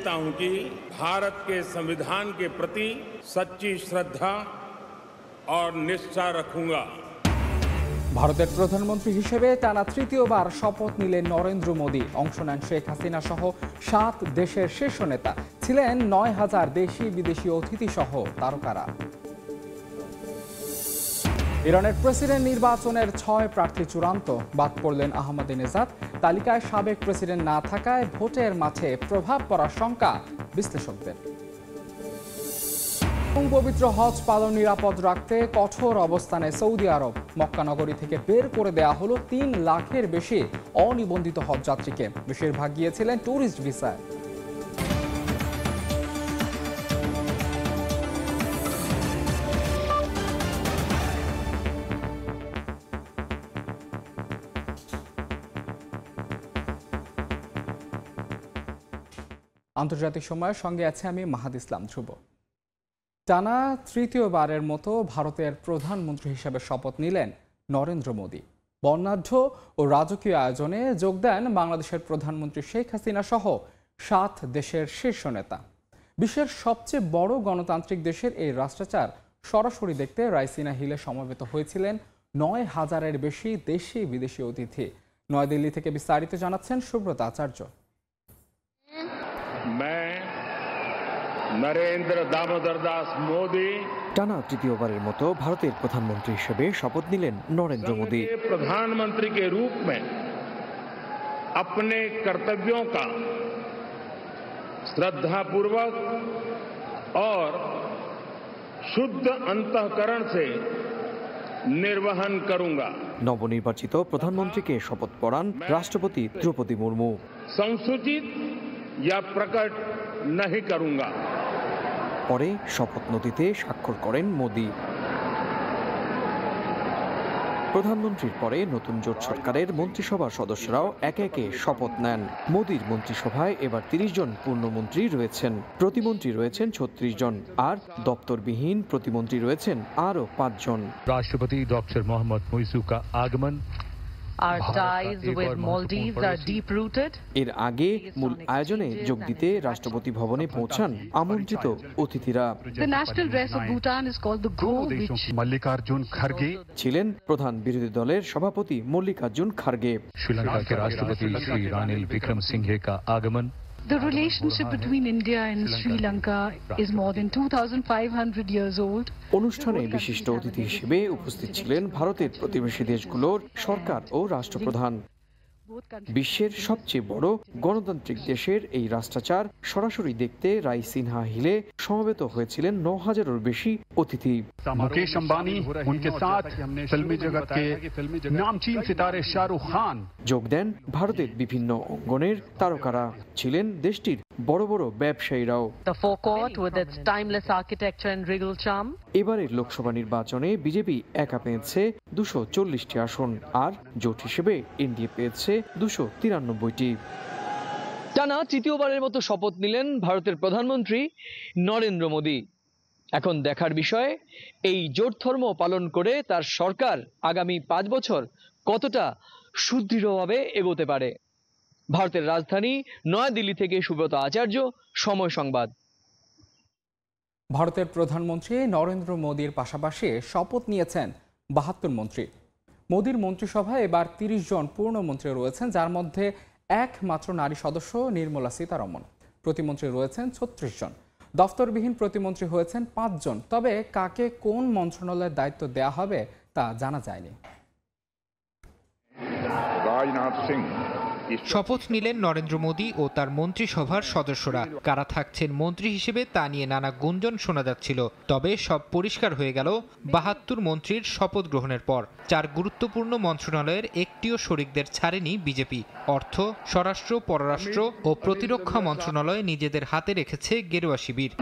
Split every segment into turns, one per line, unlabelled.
मानता हूं कि भारत के संविधान के प्रति सच्ची श्रद्धा और निष्ठा रखूंगा
ভারতের প্রধানমন্ত্রী হিসেবে টানা তৃতীয়বার শপথ নিলেন নরেন্দ্র মোদী অংশ নেন শেখ হাসিনা সহ সাত দেশের শীর্ষ নেতা ছিলেন নয় হাজার দেশি বিদেশি অতিথি সহ তারকারা ইরানের প্রেসিডেন্ট নির্বাচনের ছয় প্রার্থী চূড়ান্ত বাদ পড়লেন আহমদ নেজাদ তালিকায় সাবেক প্রেসিডেন্ট না থাকায় ভোটের মাঠে প্রভাব পড়ার শঙ্কা বিশ্লেষকদের পবিত্র হজ পালন নিরাপদ রাখতে কঠোর অবস্থানে সৌদি আরব মক্কানগরী থেকে বের করে দেয়া হলো তিন লাখের বেশি অনিবন্ধিত হজ যাত্রীকে বেশিরভাগ গিয়েছিলেন ট্যুরিস্ট ভিসায় আন্তর্জাতিক সময়ের সঙ্গে আছে আমি মাহাদ ইসলাম ধ্রুব টানা তৃতীয়বারের মতো ভারতের প্রধানমন্ত্রী হিসেবে শপথ নিলেন নরেন্দ্র মোদী বর্ণাঢ্য ও রাজকীয় আয়োজনে যোগ দেন বাংলাদেশের প্রধানমন্ত্রী শেখ হাসিনা সহ সাত দেশের শীর্ষ নেতা বিশ্বের সবচেয়ে বড় গণতান্ত্রিক দেশের এই রাষ্ট্রাচার সরাসরি দেখতে রাইসিনা হিলে সমবেত হয়েছিলেন নয় হাজারের বেশি দেশি বিদেশি অতিথি নয়াদিল্লি থেকে বিস্তারিত জানাচ্ছেন সুব্রত আচার্য
मैं নরেন্দ্র দামোদর দাস মোদী
টানা তৃতীয়বারের
মতো ভারতের প্রধানমন্ত্রী হিসেবে শপথ নিলেন নরেন্দ্র মোদী
প্রধানমন্ত্রী কে রূপ মে अपने कर्तव्यों का श्रद्धापूर्वक और शुद्ध अंतकरण से निर्वहन करूंगा
নবনির্বাচিত প্রধানমন্ত্রীকে শপথ পড়ান রাষ্ট্রপতি দ্রৌপদী মুর্মু
সংসূচিত
পরে শপথ নদীতে স্বাক্ষর করেন মোদী প্রধানমন্ত্রীর পরে নতুন জোট সরকারের মন্ত্রিসভার সদস্যরাও একে একে শপথ নেন মোদীর মন্ত্রিসভায় এবার তিরিশ জন পূর্ণমন্ত্রী রয়েছেন প্রতিমন্ত্রী রয়েছেন ছত্রিশ জন আর দপ্তরবিহীন প্রতিমন্ত্রী রয়েছেন আরও পাঁচজন
রাষ্ট্রপতি ডক্টর মোহাম্মদ মৈসুকা আগমন
এর আগে মূল আয়োজনে যোগ দিতে রাষ্ট্রপতি ভবনে পৌঁছান আমন্ত্রিত অতিথিরা মল্লিকার্জুন খার্গে ছিলেন প্রধান বিরোধী দলের সভাপতি মল্লিকার্জুন খার্গে
শ্রীলঙ্কা রাষ্ট্রপতি শ্রী রানিল বিক্রম সিংহে আগমন The relationship
between India and Sri Lanka is more than 2500 years old. অনুষ্ঠানে বিশিষ্ট অতিথি হিসেবে উপস্থিত ছিলেন ভারতের প্রতিবেশী দেশগুলোর সরকার ও রাষ্ট্রপ্রধান বিশ্বের সবচেয়ে বড় গণতান্ত্রিক দেশের এই রাষ্ট্রাচার সরাসরি দেখতে রাই সিনহা হিলে সমবেত হয়েছিলেন ন হাজারের বেশি অতিথি মুকেশ আম্বানি उनके साथ ফিল্মি जगत के नामचीन सितारे शाहरुख খান যোগ দেন ভারতের বিভিন্ন অঙ্গনের তারকারা ছিলেন দেশটির বড় বড় ব্যবসায়ীরাও এবারের লোকসভা নির্বাচনে বিজেপি একা পেয়েছে দুশো চল্লিশটি আসন আর জোট হিসেবে এনডিএ পেয়েছে দুশো তিরানব্বইটি টানা তৃতীয়বারের মতো শপথ নিলেন ভারতের প্রধানমন্ত্রী নরেন্দ্র মোদী এখন দেখার বিষয় এই জোট ধর্ম পালন করে তার সরকার আগামী পাঁচ বছর কতটা সুদৃঢ়ভাবে এগোতে পারে ভারতের রাজধানী নয়াদিল্লি থেকে সুব্রত আচার্য
সময় সংবাদ ভারতের প্রধানমন্ত্রী নরেন্দ্র মোদীর পাশাপাশি শপথ নিয়েছেন বাহাত্তর মন্ত্রী মোদীর মন্ত্রিসভায় এবার তিরিশ জন পূর্ণ মন্ত্রী রয়েছেন যার মধ্যে একমাত্র নারী সদস্য নির্মলা সীতারমন প্রতিমন্ত্রী রয়েছেন ছত্রিশ জন দফতরবিহীন প্রতিমন্ত্রী হয়েছেন পাঁচজন তবে কাকে কোন মন্ত্রণালয়ের দায়িত্ব দেয়া হবে তা জানা যায়নি
রাজনাথ সিং শপথ নিলেন নরেন্দ্র মোদী ও তার মন্ত্রিসভার সদস্যরা কারা থাকছেন মন্ত্রী হিসেবে তা নিয়ে নানা গুঞ্জন শোনা যাচ্ছিল তবে সব পরিষ্কার হয়ে গেল বাহাত্তর মন্ত্রীর শপথ গ্রহণের পর চার গুরুত্বপূর্ণ মন্ত্রণালয়ের একটিও শরিকদের ছাড়েনি বিজেপি অর্থ স্বরাষ্ট্র পররাষ্ট্র ও প্রতিরক্ষা মন্ত্রণালয় নিজেদের হাতে রেখেছে গেরুয়া শিবির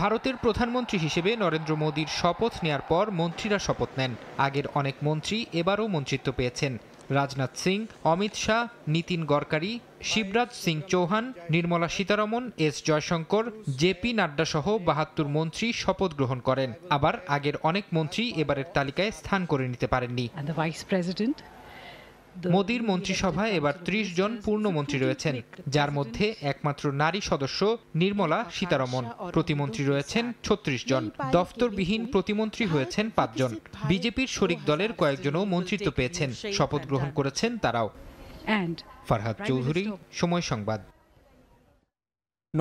ভারতের প্রধানমন্ত্রী হিসেবে নরেন্দ্র মোদীর শপথ নেয়ার পর মন্ত্রীরা শপথ নেন আগের অনেক মন্ত্রী এবারও মন্ত্রিত্ব পেয়েছেন রাজনাথ সিং অমিত শাহ নীতিন গড়কারি শিবরাজ সিং চৌহান নির্মলা সীতারমন এস জয়শঙ্কর জেপি নাড্ডা সহ বাহাত্তর মন্ত্রী শপথ গ্রহণ করেন আবার আগের অনেক মন্ত্রী এবারের তালিকায় স্থান করে নিতে পারেননি মোদির মন্ত্রিসভায় এবার ত্রিশ জন পূর্ণ মন্ত্রী রয়েছেন যার মধ্যে একমাত্র নারী সদস্য নির্মলা সীতারমন প্রতিমন্ত্রী রয়েছেন ছত্রিশ জন দফতরবিহীন প্রতিমন্ত্রী হয়েছেন পাঁচজন বিজেপির শরিক দলের
কয়েকজনও মন্ত্রিত্ব পেয়েছেন শপথ গ্রহণ করেছেন তারাও
ফারহাদ চৌধুরী
সময় সংবাদ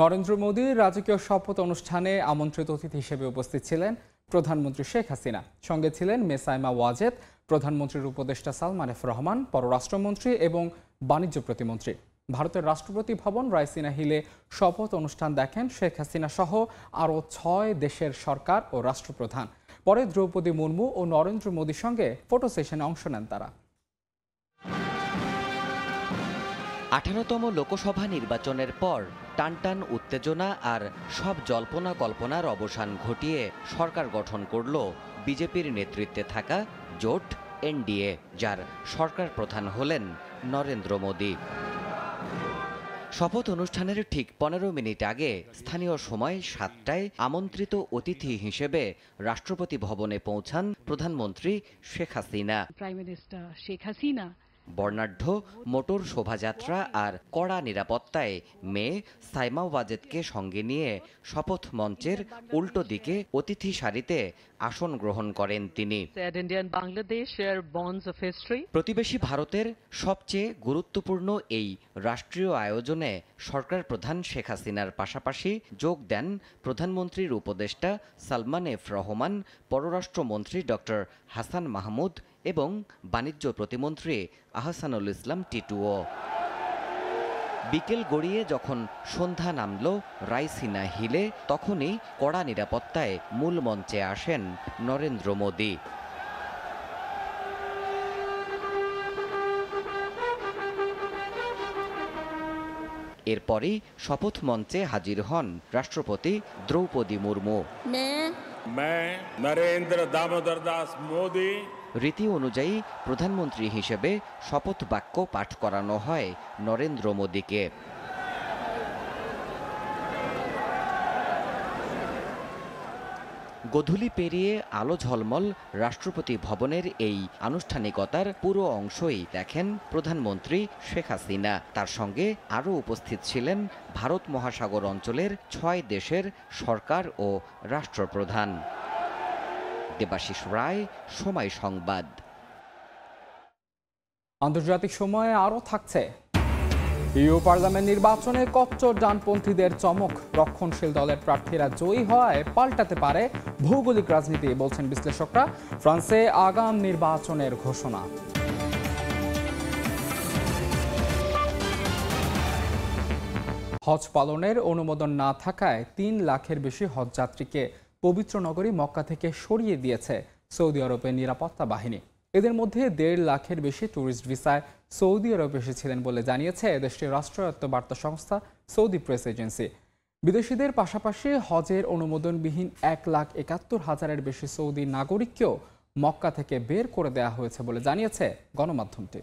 নরেন্দ্র মোদী রাজকীয় শপথ অনুষ্ঠানে আমন্ত্রিত অতিথি হিসেবে উপস্থিত ছিলেন প্রধানমন্ত্রী শেখ হাসিনা সঙ্গে ছিলেন মেসাইমা ওয়াজেদ প্রধানমন্ত্রীর উপদেষ্টা সালমান এফ রহমান পররাষ্ট্রমন্ত্রী এবং বাণিজ্য প্রতিমন্ত্রী ভারতের রাষ্ট্রপতি ভবন রায়সিনা হিলে শপথ অনুষ্ঠান দেখেন শেখ হাসিনা সহ আরও ছয় দেশের সরকার ও রাষ্ট্রপ্রধান পরে দ্রৌপদী মুর্মু ও নরেন্দ্র মোদীর সঙ্গে ফটো সেশনে অংশ নেন তারা
আঠারোতম লোকসভা নির্বাচনের পর টানটান উত্তেজনা আর সব জল্পনা কল্পনার অবসান ঘটিয়ে সরকার গঠন করল বিজেপির নেতৃত্বে থাকা জোট এনডিএ যার সরকার প্রধান হলেন নরেন্দ্র মোদী শপথ অনুষ্ঠানের ঠিক পনেরো মিনিট আগে স্থানীয় সময় সাতটায় আমন্ত্রিত অতিথি হিসেবে রাষ্ট্রপতি ভবনে পৌঁছান প্রধানমন্ত্রী শেখ হাসিনা প্রাইম মিনিস্টার শেখ হাসিনা বর্ণাঢ্য মোটর শোভাযাত্রা আর কড়া নিরাপত্তায় মেয়ে সাইমা ওয়াজেদকে সঙ্গে নিয়ে শপথ মঞ্চের উল্টো দিকে অতিথি সারিতে আসন গ্রহণ করেন তিনি প্রতিবেশী ভারতের সবচেয়ে গুরুত্বপূর্ণ এই রাষ্ট্রীয় আয়োজনে সরকার প্রধান শেখ হাসিনার পাশাপাশি যোগ দেন প্রধানমন্ত্রীর উপদেষ্টা সালমান এফ রহমান পররাষ্ট্রমন্ত্রী ডক্টর হাসান মাহমুদ এবং বাণিজ্য প্রতিমন্ত্রী আহসানুল ইসলাম টিটুও বিকেল গড়িয়ে যখন সন্ধ্যা নামল রাইসিনা হিলে তখনই কড়া নিরাপত্তায় মূল মঞ্চে আসেন নরেন্দ্র মোদী এরপরই শপথ মঞ্চে হাজির হন রাষ্ট্রপতি দ্রৌপদী মুর্মু নরেন্দ্র দামোদর দাস মোদী রীতি অনুযায়ী প্রধানমন্ত্রী হিসেবে শপথ বাক্য পাঠ করানো হয় নরেন্দ্র মোদীকে গধূলি পেরিয়ে আলো ঝলমল রাষ্ট্রপতি ভবনের এই আনুষ্ঠানিকতার পুরো অংশই দেখেন প্রধানমন্ত্রী শেখ হাসিনা তার সঙ্গে আরও উপস্থিত ছিলেন ভারত মহাসাগর অঞ্চলের ছয় দেশের সরকার ও রাষ্ট্রপ্রধান দেবাশিস রায় সময় সংবাদ আন্তর্জাতিক সময়ে আরও থাকছে ইউ
পার্লামেন্ট নির্বাচনে কচ্চর ডানপন্থীদের চমক রক্ষণশীল দলের প্রার্থীরা জয়ী হয় পাল্টাতে পারে ভৌগোলিক রাজনীতি বলছেন বিশ্লেষকরা ফ্রান্সে আগাম নির্বাচনের ঘোষণা হজ পালনের অনুমোদন না থাকায় তিন লাখের বেশি হজযাত্রীকে পবিত্র নগরী মক্কা থেকে সরিয়ে দিয়েছে সৌদি আরবের নিরাপত্তা বাহিনী এদের মধ্যে দেড় লাখের বেশি ট্যুরিস্ট ভিসায় সৌদি আরব এসেছিলেন বলে জানিয়েছে দেশটির রাষ্ট্রায়ত্ত বার্তা সংস্থা সৌদি প্রেস এজেন্সি বিদেশিদের পাশাপাশি হজের অনুমোদনবিহীন এক লাখ একাত্তর হাজারের বেশি সৌদি নাগরিককেও মক্কা থেকে বের করে দেয়া হয়েছে বলে জানিয়েছে গণমাধ্যমটি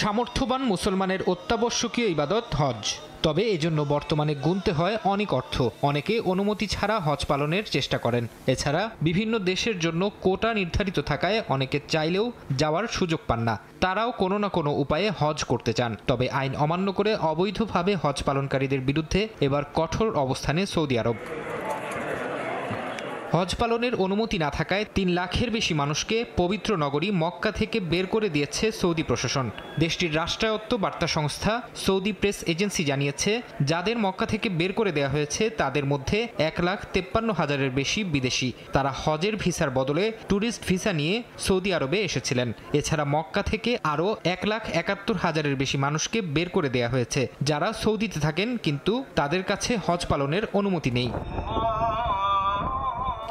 সামর্থ্যবান মুসলমানের অত্যাবশ্যকীয় ইবাদত হজ তবে এজন্য বর্তমানে গুনতে হয় অনেক অর্থ অনেকে অনুমতি ছাড়া হজ পালনের চেষ্টা করেন এছাড়া বিভিন্ন দেশের জন্য কোটা নির্ধারিত থাকায় অনেকে চাইলেও যাওয়ার সুযোগ পান না তারাও কোনো না কোনো উপায়ে হজ করতে চান তবে আইন অমান্য করে অবৈধভাবে হজ পালনকারীদের বিরুদ্ধে এবার কঠোর অবস্থানে সৌদি আরব হজ পালনের অনুমতি না থাকায় তিন লাখের বেশি মানুষকে পবিত্র নগরী মক্কা থেকে বের করে দিয়েছে সৌদি প্রশাসন দেশটির রাষ্ট্রায়ত্ত বার্তা সংস্থা সৌদি প্রেস এজেন্সি জানিয়েছে যাদের মক্কা থেকে বের করে দেওয়া হয়েছে তাদের মধ্যে এক লাখ তেপ্পান্ন হাজারের বেশি বিদেশি তারা হজের ভিসার বদলে ট্যুরিস্ট ভিসা নিয়ে সৌদি আরবে এসেছিলেন এছাড়া মক্কা থেকে আরও এক লাখ একাত্তর হাজারের বেশি মানুষকে বের করে দেওয়া হয়েছে যারা সৌদিতে থাকেন কিন্তু তাদের কাছে হজ পালনের অনুমতি নেই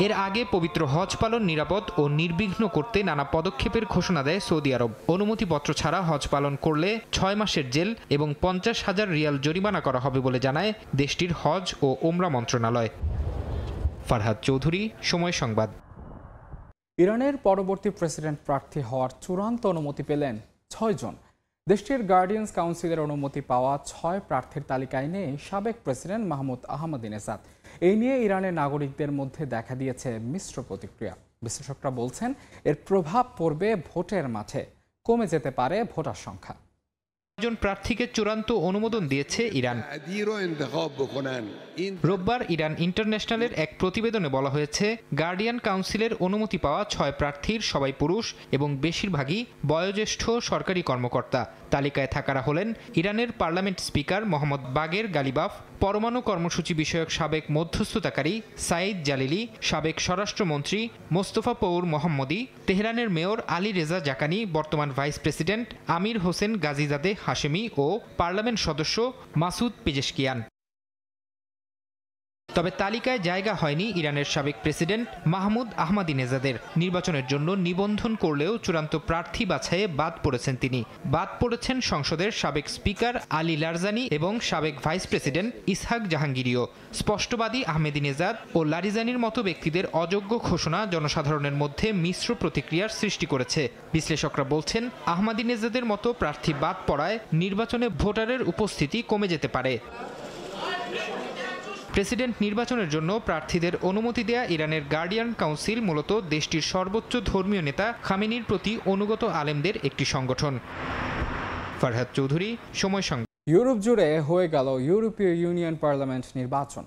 এর আগে পবিত্র হজ পালন নিরাপদ ও নির্বিঘ্ন করতে নানা পদক্ষেপের ঘোষণা দেয় সৌদি আরব অনুমতিপত্র ছাড়া হজ পালন করলে ছয় মাসের জেল এবং পঞ্চাশ হাজার রিয়াল জরিমানা করা হবে বলে জানায় দেশটির
হজ ও ওমরা মন্ত্রণালয় ফারহাদ চৌধুরী সময় সংবাদ ইরানের পরবর্তী প্রেসিডেন্ট প্রার্থী হওয়ার চূড়ান্ত অনুমতি পেলেন ছয়জন জন দেশটির গার্ডিয়ান্স কাউন্সিলের অনুমতি পাওয়া ছয় প্রার্থীর তালিকায় নেই সাবেক প্রেসিডেন্ট মাহমুদ আহমদিনেসাদ এই নিয়ে ইরানের নাগরিকদের মধ্যে দেখা দিয়েছে মিশ্র প্রতিক্রিয়া বিশ্লেষকরা বলছেন এর প্রভাব পড়বে ভোটের মাঠে কমে যেতে পারে ভোটার সংখ্যা একজন
প্রার্থীকে চূড়ান্ত
অনুমোদন দিয়েছে ইরান
রোববার ইরান ইন্টারন্যাশনালের এক প্রতিবেদনে বলা হয়েছে গার্ডিয়ান কাউন্সিলের অনুমতি পাওয়া ছয় প্রার্থীর সবাই পুরুষ এবং বেশিরভাগই বয়োজ্যেষ্ঠ সরকারি কর্মকর্তা তালিকায় থাকারা হলেন ইরানের পার্লামেন্ট স্পিকার মোহাম্মদ বাগের গালিবাফ পরমাণু কর্মসূচি বিষয়ক সাবেক মধ্যস্থতাকারী সাইদ জালিলি সাবেক স্বরাষ্ট্রমন্ত্রী মোস্তফা পৌর মোহাম্মদি তেহরানের মেয়র আলী রেজা জাকানি বর্তমান vice president Amir Hossein Ghazizadeh Hashemi ও পার্লামেন্ট সদস্য মাসুদ পেজেশকিয়ান তবে তালিকায় জায়গা হয়নি ইরানের সাবেক প্রেসিডেন্ট মাহমুদ আহমাদিনেজাদের নির্বাচনের জন্য নিবন্ধন করলেও চূড়ান্ত প্রার্থী বাছাইয়ে বাদ পড়েছেন তিনি বাদ পড়েছেন সংসদের সাবেক স্পিকার আলী লারজানি এবং সাবেক ভাইস প্রেসিডেন্ট ইসহাক জাহাঙ্গীরও স্পষ্টবাদী আহমেদিনেজাদ ও লারিজানির মতো ব্যক্তিদের অযোগ্য ঘোষণা জনসাধারণের মধ্যে মিশ্র প্রতিক্রিয়ার সৃষ্টি করেছে বিশ্লেষকরা বলছেন আহমাদিনেজাদের মতো প্রার্থী বাদ পড়ায় নির্বাচনে ভোটারের উপস্থিতি কমে যেতে পারে প্রেসিডেন্ট নির্বাচনের জন্য প্রার্থীদের অনুমতি দেয়া ইরানের গার্ডিয়ান কাউন্সিল মূলত দেশটির সর্বোচ্চ ধর্মীয় নেতা খামিনির প্রতি অনুগত আলেমদের একটি সংগঠন
ফারহাদ চৌধুরী সময় সংবাদ ইউরোপ জুড়ে হয়ে গেল ইউরোপীয় ইউনিয়ন পার্লামেন্ট নির্বাচন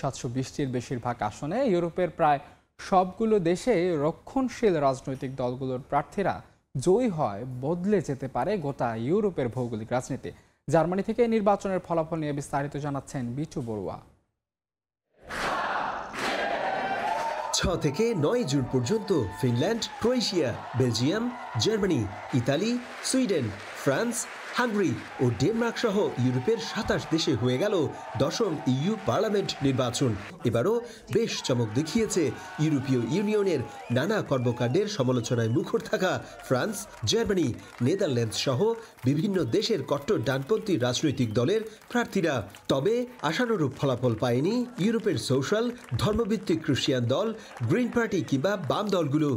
সাতশো বিশটির বেশিরভাগ আসনে ইউরোপের প্রায় সবগুলো দেশে রক্ষণশীল রাজনৈতিক দলগুলোর প্রার্থীরা জয়ী হয় বদলে যেতে পারে গোটা ইউরোপের ভৌগোলিক রাজনীতি জার্মানি থেকে নির্বাচনের ফলাফল নিয়ে বিস্তারিত জানাচ্ছেন বিটু বড়ুয়া
ছ থেকে নয় জুন পর্যন্ত Finland Croatia Belgium Germany Italy Sweden France Hungary ও ডেনমার্ক সহ ইউরোপের সাতাশ দেশে হয়ে গেল দশম ইউ পার্লামেন্ট নির্বাচন এবারও বেশ চমক দেখিয়েছে ইউরোপীয় ইউনিয়নের নানা কর্মকাণ্ডের সমালোচনায় মুখর থাকা ফ্রান্স জার্মানি নেদারল্যান্ডস সহ বিভিন্ন দেশের কট্টর ডানপন্থী রাজনৈতিক দলের প্রার্থীরা তবে আশানুরূপ ফলাফল পায়নি ইউরোপের সোশ্যাল ধর্মভিত্তিক ক্রিশ্চিয়ান দল গ্রিন পার্টি কিংবা বাম দলগুলো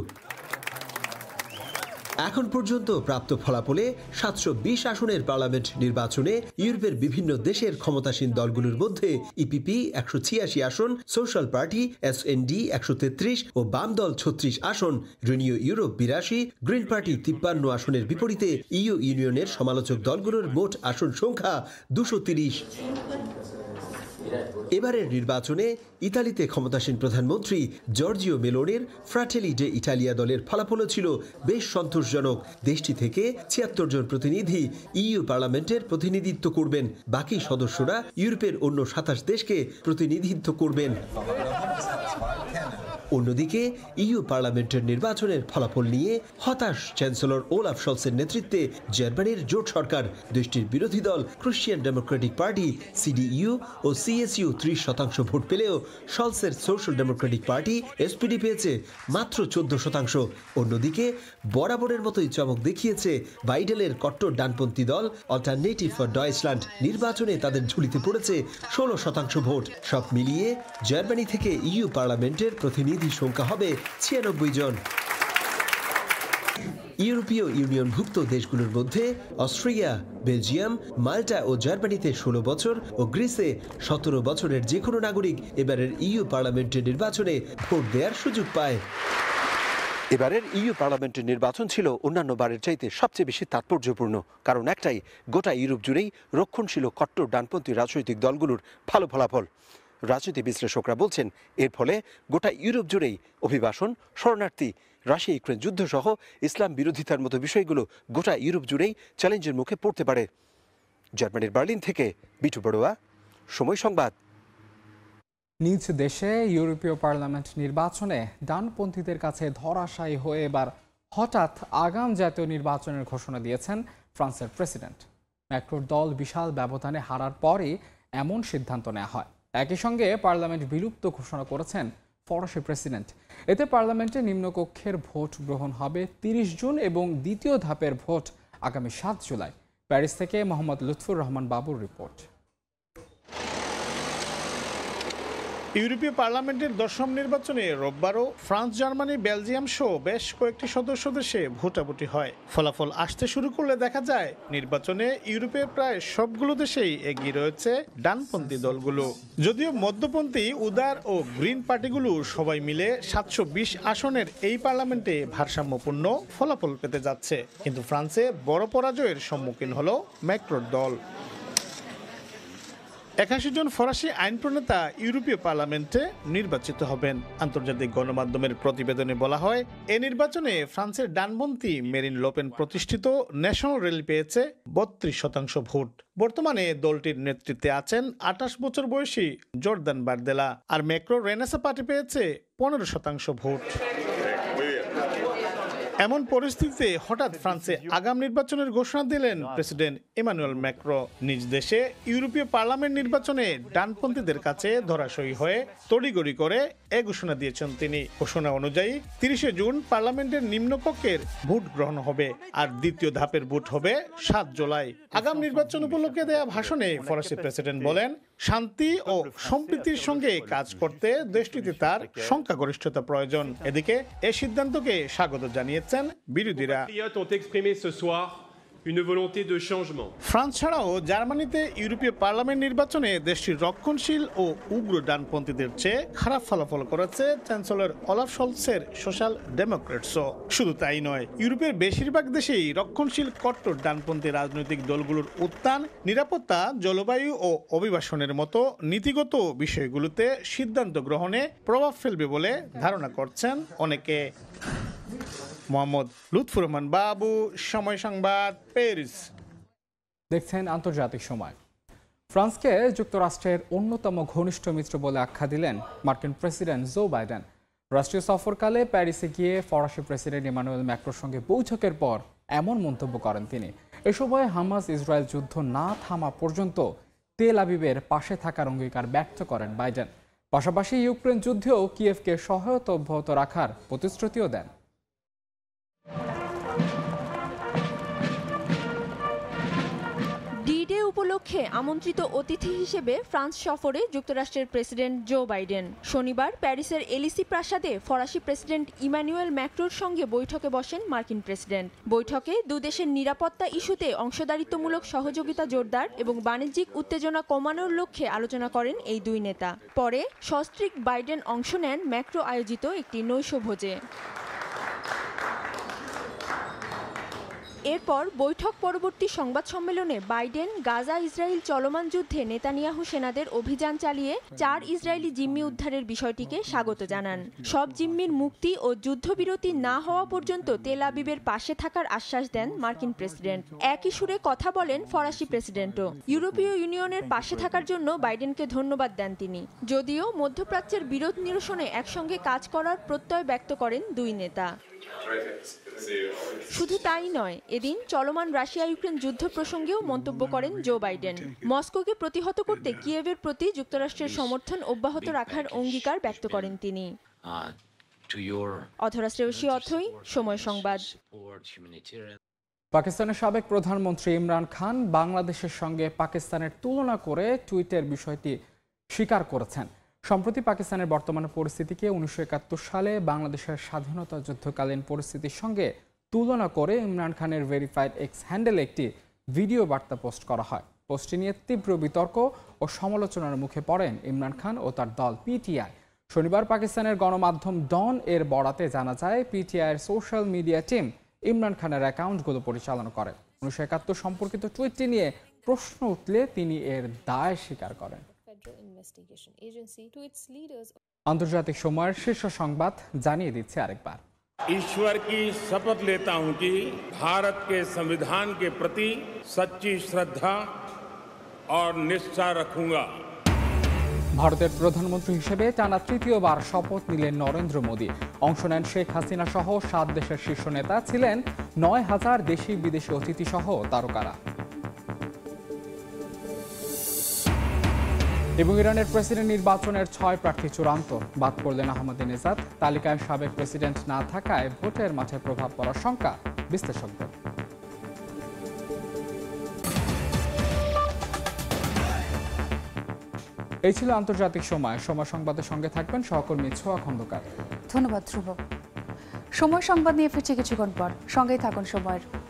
এখন পর্যন্ত প্রাপ্ত ফলাফলে সাতশো বিশ আসনের পার্লামেন্ট নির্বাচনে ইউরোপের বিভিন্ন দেশের ক্ষমতাসীন দলগুলোর মধ্যে ইপিপি একশো ছিয়াশি আসন সোশ্যাল পার্টি এস এনডি একশো তেত্রিশ ও বাম দল ছত্রিশ আসন রিনিও ইউরোপ বিরাশি গ্রিন পার্টি তিপ্পান্ন আসনের বিপরীতে ইউ ইউনিয়নের সমালোচক দলগুলোর মোট আসন সংখ্যা দুশো তিরিশ এবারের নির্বাচনে ইতালিতে ক্ষমতাসীন প্রধানমন্ত্রী জর্জিও মেলোনের ফ্রাটেলি ডে ইটালিয়া দলের ফলাফলও ছিল বেশ সন্তোষজনক দেশটি থেকে ছিয়াত্তর জন প্রতিনিধি ইইউ পার্লামেন্টের প্রতিনিধিত্ব করবেন বাকি সদস্যরা ইউরোপের অন্য সাতাশ দেশকে প্রতিনিধিত্ব করবেন অন্যদিকে ইউ পার্লামেন্টের নির্বাচনের ফলাফল নিয়ে হতাশ চ্যান্সেলর ওলাফ সলসের নেতৃত্বে জার্মানির জোট সরকার দেশটির বিরোধী দল ক্রিশ্চিয়ান ডেমোক্রেটিক পার্টি সিডিইউ ও সিএসইউ ত্রিশ শতাংশ ভোট পেলেও সলসের সোশ্যাল ডেমোক্রেটিক পার্টি এসপিডি পেয়েছে মাত্র চোদ্দ শতাংশ অন্যদিকে বরাবরের মতোই চমক দেখিয়েছে বাইডেলের কট্টর ডানপন্থী দল অল্টারনেটিভ ফর ডয়েসল্যান্ড নির্বাচনে তাদের ঝুলিতে পড়েছে ষোলো শতাংশ ভোট সব মিলিয়ে জার্মানি থেকে ইউ পার্লামেন্টের প্রতিনিধি প্রতিনিধির সংখ্যা হবে ছিয়ানব্বই জন ইউরোপীয় ইউনিয়নভুক্ত দেশগুলোর মধ্যে অস্ট্রিয়া বেলজিয়াম মাল্টা ও জার্মানিতে ষোলো বছর ও গ্রিসে সতেরো বছরের যে কোনো নাগরিক এবারের ইউ পার্লামেন্টের নির্বাচনে ভোট দেওয়ার সুযোগ পায় এবারের ইউ পার্লামেন্টের নির্বাচন ছিল অন্যান্য বারের চাইতে সবচেয়ে বেশি তাৎপর্যপূর্ণ কারণ একটাই গোটা ইউরোপ জুড়েই রক্ষণশীল কট্টর ডানপন্থী রাজনৈতিক দলগুলোর ভালো ফলাফল রাজনীতি বিশ্লেষকরা বলছেন এর ফলে গোটা ইউরোপ জুড়েই অভিবাসন শরণার্থী রাশিয়া ইউক্রেন যুদ্ধ সহ ইসলাম বিরোধিতার মতো বিষয়গুলো গোটা ইউরোপ জুড়েই চ্যালেঞ্জের মুখে পড়তে পারে জার্মানির বার্লিন থেকে বিটু বড়ুয়া সময় সংবাদ
নিজ দেশে ইউরোপীয় পার্লামেন্ট নির্বাচনে ডানপন্থীদের কাছে ধরাশায়ী হয়ে এবার হঠাৎ আগাম জাতীয় নির্বাচনের ঘোষণা দিয়েছেন ফ্রান্সের প্রেসিডেন্ট ম্যাক্রোর দল বিশাল ব্যবধানে হারার পরই এমন সিদ্ধান্ত নেওয়া হয় একই সঙ্গে পার্লামেন্ট বিলুপ্ত ঘোষণা করেছেন ফরাসি প্রেসিডেন্ট এতে পার্লামেন্টে নিম্নকক্ষের ভোট গ্রহণ হবে তিরিশ জুন এবং দ্বিতীয় ধাপের ভোট আগামী সাত জুলাই
প্যারিস থেকে মোহাম্মদ লুৎফুর রহমান বাবুর রিপোর্ট ইউরোপীয় পার্লামেন্টের দশম নির্বাচনে রোববারও ফ্রান্স জার্মানি বেলজিয়াম সহ বেশ কয়েকটি সদস্য দেশে ভোটাভুটি হয় ফলাফল আসতে শুরু করলে দেখা যায় নির্বাচনে ইউরোপের প্রায় সবগুলো দেশেই এগিয়ে রয়েছে ডানপন্থী দলগুলো যদিও মধ্যপন্থী উদার ও গ্রিন পার্টিগুলো সবাই মিলে সাতশো আসনের এই পার্লামেন্টে ভারসাম্যপূর্ণ ফলাফল পেতে যাচ্ছে কিন্তু ফ্রান্সে বড় পরাজয়ের সম্মুখীন হল ম্যাক্রোর দল একাশি জন ফরাসি আইন প্রণেতা ইউরোপীয় পার্লামেন্টে নির্বাচিত হবেন আন্তর্জাতিক গণমাধ্যমের প্রতিবেদনে বলা হয় এ নির্বাচনে ফ্রান্সের ডানপন্থী মেরিন লোপেন প্রতিষ্ঠিত ন্যাশনাল রেল পেয়েছে বত্রিশ শতাংশ ভোট বর্তমানে দলটির নেতৃত্বে আছেন আঠাশ বছর বয়সী জর্দান বারদেলা আর ম্যাক্রো রেনেসা পার্টি পেয়েছে পনেরো শতাংশ ভোট এমন পরিস্থিতিতে হঠাৎ ফ্রান্সে আগাম নির্বাচনের ঘোষণা দিলেন প্রেসিডেন্ট এমানুয়েল ম্যাক্রো নিজ দেশে ইউরোপীয় পার্লামেন্ট নির্বাচনে ডানপন্থীদের কাছে ধরাশয়ী হয়ে তড়িগড়ি করে এ ঘোষণা দিয়েছেন তিনি ঘোষণা অনুযায়ী তিরিশে জুন পার্লামেন্টের নিম্নকক্ষের ভোট গ্রহণ হবে আর দ্বিতীয় ধাপের ভোট হবে সাত জুলাই আগাম নির্বাচন উপলক্ষে দেয়া ভাষণে ফরাসি প্রেসিডেন্ট বলেন শান্তি ও সম্প্রীতির সঙ্গে কাজ করতে দেশটিতে তার সংখ্যাগরিষ্ঠতা প্রয়োজন এদিকে এ সিদ্ধান্তকে স্বাগত জানিয়েছেন বিরোধীরা ফ্রান্স ছাড়াও জার্মানিতে ইউরোপীয় পার্লামেন্ট নির্বাচনে দেশটির রক্ষণশীল ও উগ্র ডানপন্থীদের চেয়ে খারাপ ফলাফল করেছে চ্যান্সেলর অলাফ শলসের সোশ্যাল ডেমোক্রেটসও শুধু তাই নয় ইউরোপের বেশিরভাগ দেশেই রক্ষণশীল কট্টর ডানপন্থী রাজনৈতিক দলগুলোর উত্থান নিরাপত্তা জলবায়ু ও অভিবাসনের মতো নীতিগত বিষয়গুলোতে সিদ্ধান্ত গ্রহণে প্রভাব ফেলবে বলে ধারণা করছেন অনেকে মোহাম্মদ লুৎফুর রহমান বাবু সময় সংবাদ প্যারিস
দেখছেন আন্তর্জাতিক সময় ফ্রান্সকে যুক্তরাষ্ট্রের অন্যতম ঘনিষ্ঠ মিত্র বলে আখ্যা দিলেন মার্কিন প্রেসিডেন্ট জো বাইডেন রাষ্ট্রীয় সফরকালে প্যারিসে গিয়ে ফরাসি প্রেসিডেন্ট ইমানুয়েল ম্যাক্রোর সঙ্গে বৈঠকের পর এমন মন্তব্য করেন তিনি এ সময় হামাস ইসরায়েল যুদ্ধ না থামা পর্যন্ত তেল আবিবের পাশে থাকার অঙ্গীকার ব্যক্ত করেন বাইডেন পাশাপাশি ইউক্রেন যুদ্ধেও কিয়েভকে সহায়তা অব্যাহত রাখার প্রতিশ্রুতিও দেন
উপলক্ষে আমন্ত্রিত অতিথি হিসেবে ফ্রান্স সফরে যুক্তরাষ্ট্রের প্রেসিডেন্ট জো বাইডেন শনিবার প্যারিসের এলিসি প্রাসাদে ফরাসি প্রেসিডেন্ট ইমানুয়েল ম্যাক্রোর সঙ্গে বৈঠকে বসেন মার্কিন প্রেসিডেন্ট বৈঠকে দুদেশের নিরাপত্তা ইস্যুতে অংশদারিত্বমূলক সহযোগিতা জোরদার এবং বাণিজ্যিক উত্তেজনা কমানোর লক্ষ্যে আলোচনা করেন এই দুই নেতা পরে সস্ত্রিক বাইডেন অংশ নেন ম্যাক্রো আয়োজিত একটি নৈশভোজে এরপর বৈঠক পরবর্তী সংবাদ সম্মেলনে বাইডেন গাজা ইসরায়েল চলমান যুদ্ধে নেতানিয়াহু সেনাদের অভিযান চালিয়ে চার ইসরায়েলি জিম্মি উদ্ধারের বিষয়টিকে স্বাগত জানান সব জিম্মির মুক্তি ও যুদ্ধবিরতি না হওয়া পর্যন্ত তেল আবিবের পাশে থাকার আশ্বাস দেন মার্কিন প্রেসিডেন্ট একই সুরে কথা বলেন ফরাসি প্রেসিডেন্টও ইউরোপীয় ইউনিয়নের পাশে থাকার জন্য বাইডেনকে ধন্যবাদ দেন তিনি যদিও মধ্যপ্রাচ্যের বিরোধ নিরসনে একসঙ্গে কাজ করার প্রত্যয় ব্যক্ত করেন দুই নেতা শুধু তাই নয় এদিন চলমান রাশিয়া ইউক্রেন যুদ্ধ প্রসঙ্গেও মন্তব্য করেন জো বাইডেন মস্কোকে প্রতিহত করতে কিয়েভের প্রতি যুক্তরাষ্ট্রের সমর্থন অব্যাহত রাখার অঙ্গীকার ব্যক্ত করেন তিনি সময় সংবাদ
পাকিস্তানের সাবেক প্রধানমন্ত্রী ইমরান খান বাংলাদেশের সঙ্গে পাকিস্তানের তুলনা করে টুইটের বিষয়টি স্বীকার করেছেন সম্প্রতি পাকিস্তানের বর্তমান পরিস্থিতিকে উনিশশো সালে বাংলাদেশের স্বাধীনতা যুদ্ধকালীন পরিস্থিতির সঙ্গে তুলনা করে ইমরান খানের ভেরিফাইড এক্স হ্যান্ডেল একটি ভিডিও বার্তা পোস্ট করা হয় পোস্টটি নিয়ে তীব্র বিতর্ক ও সমালোচনার মুখে পড়েন ইমরান খান ও তার দল পিটিআই শনিবার পাকিস্তানের গণমাধ্যম ডন এর বরাতে জানা যায় পিটিআইয়ের সোশ্যাল মিডিয়া টিম ইমরান খানের অ্যাকাউন্টগুলো পরিচালনা করে উনিশশো সম্পর্কিত টুইটটি নিয়ে প্রশ্ন উঠলে তিনি এর দায় স্বীকার করেন আন্তর্জাতিক সময়ের শীর্ষ সংবাদ জানিয়ে দিচ্ছে আরেকবার
ঈশ্বর কি শপথ লেতা हूं কি ভারত কে সংবিধান কে প্রতি सच्ची শ্রদ্ধা আর নিষ্ঠা रखूंगा
ভারতের প্রধানমন্ত্রী হিসেবে টানা তৃতীয়বার শপথ নিলেন নরেন্দ্র মোদী অংশ নেন শেখ হাসিনা সহ সাত দেশের শীর্ষ নেতা ছিলেন নয় হাজার দেশি বিদেশি অতিথি সহ তারকারা এবং ইরানের প্রেসিডেন্ট নির্বাচনের ছয় প্রার্থী চূড়ান্ত বাদ পড়লেন আহমদ নেজাদ তালিকায় সাবেক প্রেসিডেন্ট না থাকায় ভোটের মাঠে প্রভাব পড়ার শঙ্কা বিশ্লেষকদের এই ছিল আন্তর্জাতিক সময় সময় সংবাদের সঙ্গে থাকবেন সহকর্মী ছোয়া খন্দকার ধন্যবাদ ধ্রুব
সময় সংবাদ নিয়ে ফিরছি কিছুক্ষণ পর সঙ্গেই থাকুন সময়ের